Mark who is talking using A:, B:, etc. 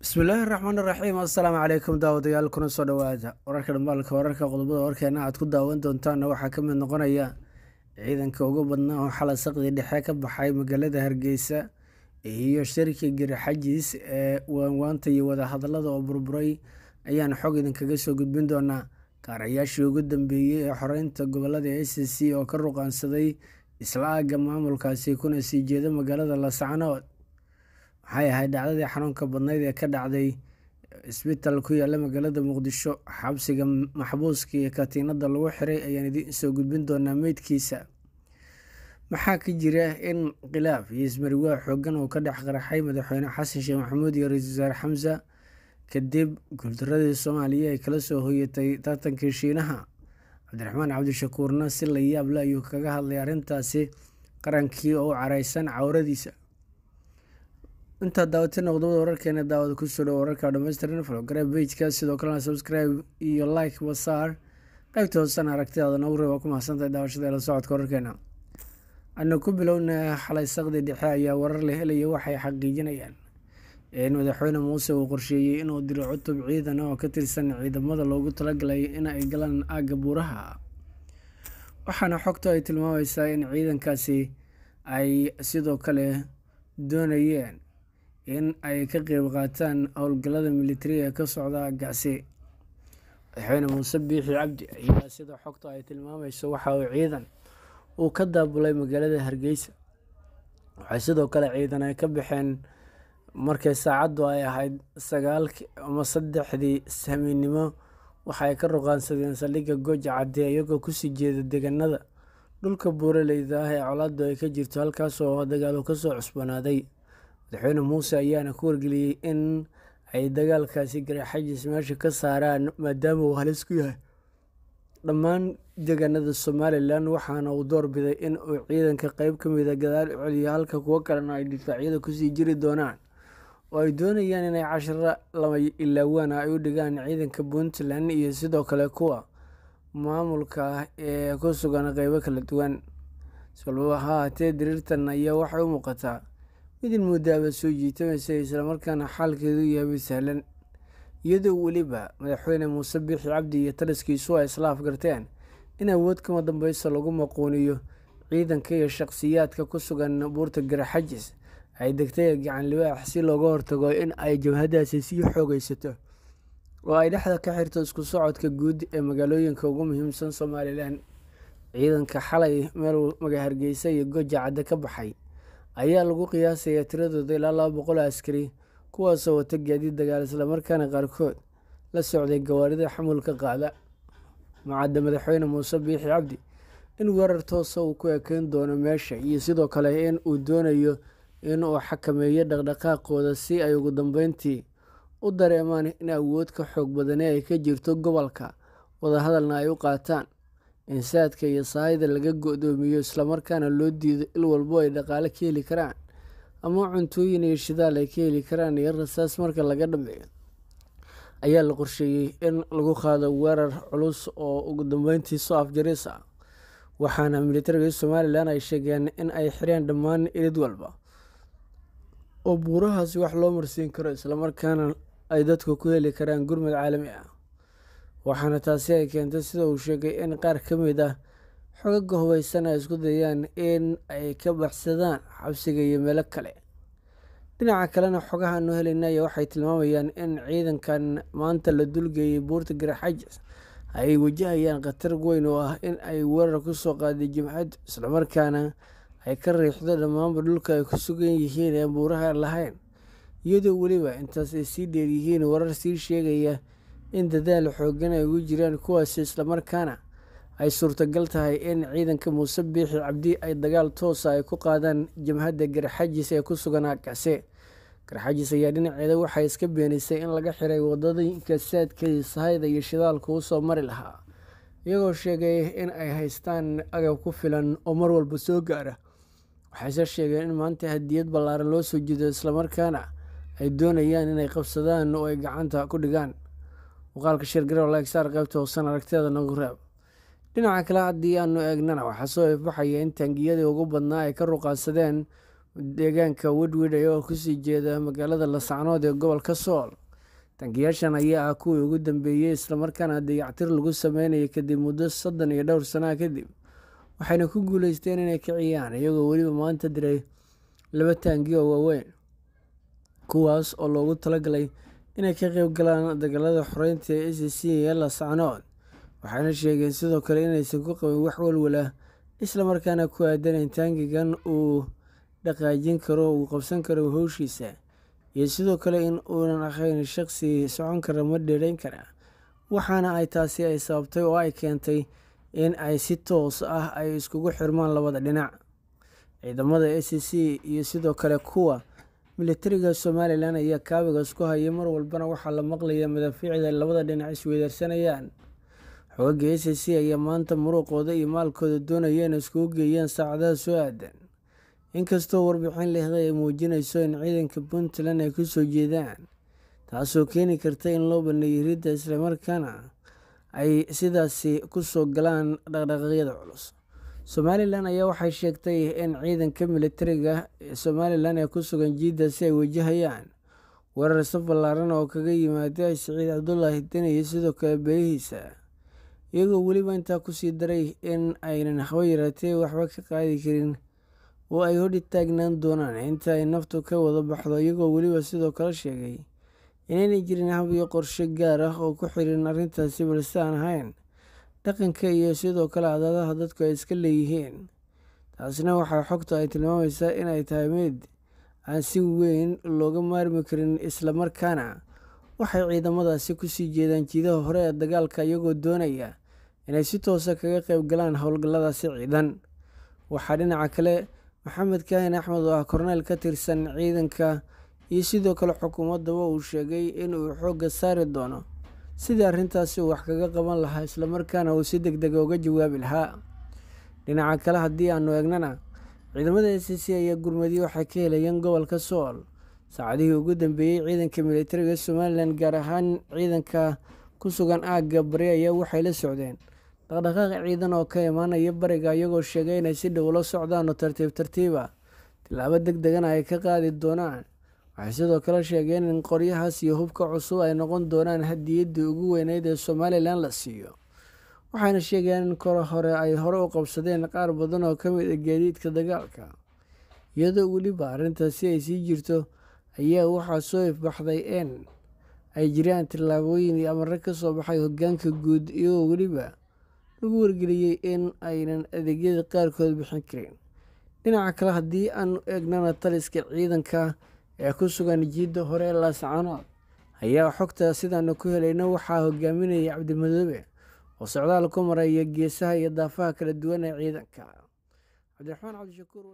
A: bismillaahi raxmaan iraxiim assalaamu calaykum daawadayaal kuna soo dhowaada wararka dhambaalka wararka qodobada warkeena aad ku daawan doontaana waxaa ka mid noqonaya ciidanka ugu badnaa oo xalay saqdi dhexe ka baxay magaalada hargeysa iyo shirka giraxajiis ee waanwaanta iyo wadahadalada oo burburay ayaan xog idinkaga soo gudbin doonaa kaarayaashii ugu dambeeyey ee xoreynta gobolada a c c oo ka ruqaansaday isla-aaga maamulkaasi kuna sii jeeda magaalada laascanood Maxay ahayd dhacdadii xanuunka badnayd ee ka dhacday isbitaal ku yaala magaalada muqdisho xabsiga maxbuuska iyo katiinada lagu xiray ayaan idin soo gudbin doonaa meydkiisa maxaa ka jira in khilaaf iyo ismariwaa xoogan uu ka dhex qaraxay madaxweyne xasan sheekh maxamuud iyo ra-iisul wasaare xamse kadib guuldaradii soomaaliya ay kala soo hoyatay tartankii shiinaha cabdiraxmaan cabdishakuurna si la yaab le ayuu kaga hadlay arrintaasi qarankii oo u careysan cawradiisa intaa daawatina qodobada wararkeena daawada kusoo dhow wararka dhameystiran fologaraab bejka sidoo kalena subscribe iyo like wasaar qaybta hoosan aragtidaada nawre waa ku mahadsantahay daawashada la socodka wararkeena aana ku bilowna xalay saqdi dhexe ayaa warar la helaya waxay xaqiijinayaan in madaxweyne muuse uu qorsheeyey inuu diro cutub ciidan oo ka tirsan ciidamada loogu talagalay inay galaan aagga buuraha waxaana xogtu ay tilmaamaysaa in ciidankaasi ay sidoo kale doonayeen in ay ka qeyb qaataan howlgallada militariga ee ka socda gacsi madaxweyne muuse biixi cabdi ayaa sida xogta ay tilmaamayso waxa uu ciidan uu ka daabulay magaalada hargeysa waxay sidoo kale ciidan ay ka baxeen markay saacaddu ay ahayd sagaalki ama saddexdii hameennimo waxaay ka ruqaansadeen saldhigga gooja cadde iyagoo kusii jeeda deganada dhulka buuraleyda ah ee colaadu ay ka jirto halkaasoo dagaalu kasoo cusbanaaday madaxweyne muuse ayaana ku wargeliyey in ay dagaalkaasi garaxajis meesha ka saaraan maadaama uu halis ku yahay dhammaan deganada somalilan waxaana uu doorbiday in uu ciidanka qeyb ka mida ah gadaal u celiyo halka kuwo kalena ay difaacyada kusii jiri doonaan oo ay doonayaan inay cashiro lama ilaawaan ay u dhigaan ciidanka puntland iyo sidoo kale kuwa maamulka ah ee ku sugan qeybo kala duwan si ha haatee diriirtan ayaa waxay u muuqataa midin moodaaba soo jiitamaysa islamarkaana xaalkeedu yahay mid sahlan iyadoo weliba madaxweyne muuse biixi cabdi iyo taliskiisu ay isla afgarteen in awood kama dambeysa lagu maquuniyo ciidanka iyo shaqsiyaadka ku sugan buurta garaxajis ay degtay gacan libaax si looga hortago in ay jabhadaasi sii xoogeysato oo ay dhexda ka xirto isku socodka guud ee magaalooyinka ugu muhiimsan somalilan ciidanka xalay meel magahargeysa iyo goja cadde ka baxay ayaa lagu qiyaasayaa tiradooda ilaa laba boqol askari kuwaasoo wata gaadiid dagaal islamarkaana qaarkood la socday gawaarida xamulka qaada macadda madaxweyne muuse biixi cabdi in weerar toosa uu ku ekeyn doono meesha iyo sidoo kale in uu doonayo in uu xakameeyo dhaqdhaqaaqooda si ay ugu dambeyntii u dareemaan in awood ka xoog badani ay ka jirto gobolka wadahadalna ay u qaataan insaadka iyo sahayda laga go-doomiyo islamarkaana loo diido il walbo ay dhaqaale ka heli karaan ama cuntooyin iyo shidaal ay ka heli karaan iyo rasaas marka laga dhammeeyo ayaa la qorsheeyey in lagu qaado weerar culus oo ugu dambeyntii soo afjariis ah waxaana militariga somalilan ay sheegeen in ay xireen dhammaan ilid walba oo buurahaasi wax loo marsiin karo islamarkaana ay dadku ku heli karaan gurmad caalami ah waxaana taasi ay keentay sida uu sheegay in qaar ka mid ah xogaga hubaysan ay isku dayaan in ay ka baxsadaan xabsiga iyo meelo kale dhinaca kalena xogahaanu helayna ayaa waxay tilmaamayaan in ciidankan maanta la dulgeeyay buurta garaxajas ay wajahayaan khatar weyn oo ah in ay weerar ku soo qaaday jimcaddu islamarkaana ay ka riixdo dhammaanba dhulka ay ku sugan yihiin ee buuraha lahayn iyadoo weliba intaas ay sii dheeryihiin warar sii sheegaya in dadaal xooggan ay ugu jiraan kuwaasi islamarkaana ay suurtagal tahay in ciidanka muuse biixi cabdi ay dagaal toosa ah ay ku qaadaan jamhadda garxajis ee ku sugan aagkaase garxajis ayaa dhinaceeda waxay iska beenisay in laga xiray wadadinka saadka sahayda iyo shidaalku u soo mari lahaa iyagoo sheegay in ay haystaan agab ku filan oo mar walba soo gaara waxayse sheegeen in maanta hadiyad ballaaran loo soo jeedo islamarkaana ay doonayaan inay qabsadaan oo ay gacanta ku dhigaan muuqaalka sheergarow legsar qaybta hoosan aragtiyada nagu dhinaca kale haddii aanu eegnana waxaa soo ifbaxaya in taangiyadii ugu badnaa ay ka ruqaansadeen deegaanka widwid ee oo kusii jeeda magaalada lasacnood ee gobolka sool tangiyaashan ayaa ah kuwii ugu dambeeyey islamarkaana dayactir lagu sameynayo kadib muddo soddon iyo dhowr sanaa kadib waxayna ku guuleysteen inay kiciyaan iyagoo weliba maanta diray laba taangi oo waaweyn kuwaas oo loogu talagalay inay ka qayb galaan dagaalada xoreynta ee c e c ee la sacno waxaana sheegay sidoo kale inaysan ku qabin wax walwalah markaana ku aadan in taangigan uu dhaqaajin karo uu qabsan karo howshiisa iyo sidoo kale in uunan ahayn shaqsi socon kara ma dheerayn kara waxaana ay taasi ay sababtay oo ay keentay in ay si toos ah ay iskugu xirmaan labada dhinac ciidamada a e c iyo sidoo kale kuwa milatariga somalilan ayaa kaabiga isku hayay mar walbana waxaa la maqlaya madaafiicda labada dhinac isweydaarsanayaan xogagga s c ayaa maanta muruqooda iyo maalkooda doonaya in iskugu geeyaan saacadaha soo aadan inkastoo warbixin la ay muujinayso in ciidanka puntland ay kusoo jeedaan taasoo keeni karta in loo baneeyay ridda islamarkaana ay sidaasi kusoo galaan dhaqdhaqaaqyada culus somalilan ayaa waxay sheegtay in ciidanka militariga somalilan ee ku sugan jiiddaasi ay wajahayaan weerar saf ballaaran oo kaga yimaaday saciid cabdulaahi deni iyo sidoo kale beelihiisa iyagoo weliba intaa ku sii daray in aynan haba yaraatee waxba ka qaadi karin oo ay hodhi taagnaan doonaan inta ay naftu ka wada baxdo iyagoo weliba sidoo kale sheegay inaynan jirin hab iyo qorshe gaar ah oo ku xiran arrintaasi balse aan ahayn dhaqanka iyo sidoo kale cadaadaha dadku ay iska leeyihiin taasina waxaa xogta ay tilmaamaysaa inay tahay mid aan si weyn looga maarmi karin islamarkaana waxay ciidamadaasi kusii jeedaan jiidaha hore ee dagaalka iyagoo doonaya inay si toosa ah kaga qayb galaan howlgalladaasi ciidan waxaa dhinaca kale maxamed kaahin axmed oo ah korneyl ka tirsan ciidanka iyo sidoo kale xukuumaddaba uu sheegay inuu xoogga saari doono sidii arrintaasi wax kaga qaban lahaa islamarkaana uu si deg dega ah uga jawaabi lahaa dhinaca kale haddii aanu eegnana ciidamada a c c ayaa gurmadii waxay ka helayeen gobolka sool saacadihii ugu dambeeyey ciidanka militariga somalilan gaar ahaan ciidanka ku sugan aagga bari ayaa waxay la socdeen dhaqdhaqaaq ciidan oo ka imaanaya bariga iyagoo sheegay inay si dhow la socdaan oo tartiib tartiiba tilaabo deg degana ay ka qaadi doonaan waxay sidoo kale sheegeen in qoryahaas iyo hubka cusub ay noqon doonaan hadiyadda ugu weyneyd ee somalilan la siiyo waxayna sheegeen in koro hore ay hore u qabsadeen qaar badan oo ka mid a ah gaadiidka dagaalka iyadoo weliba arrintaasi ay sii jirto ayaa waxaa soo ifbaxday in ay jiraan tillaabooyin iyo amare ka soo baxay hoggaanka guud iyagoo weliba lagu wargeliyey in aynan adeegyada qaarkood bixin karin dhinaca kale haddii aanu eegnana taliska ciidanka ee ku sugan jiidda hore laascano ayaa xogta sidaanu ku helayna waxaa hogaaminayay cabdimadoobe oo socdaal ku maraya geesaha iyo daafaha kala duwan ee ciidanka cabdiraxmaan cabdishakuur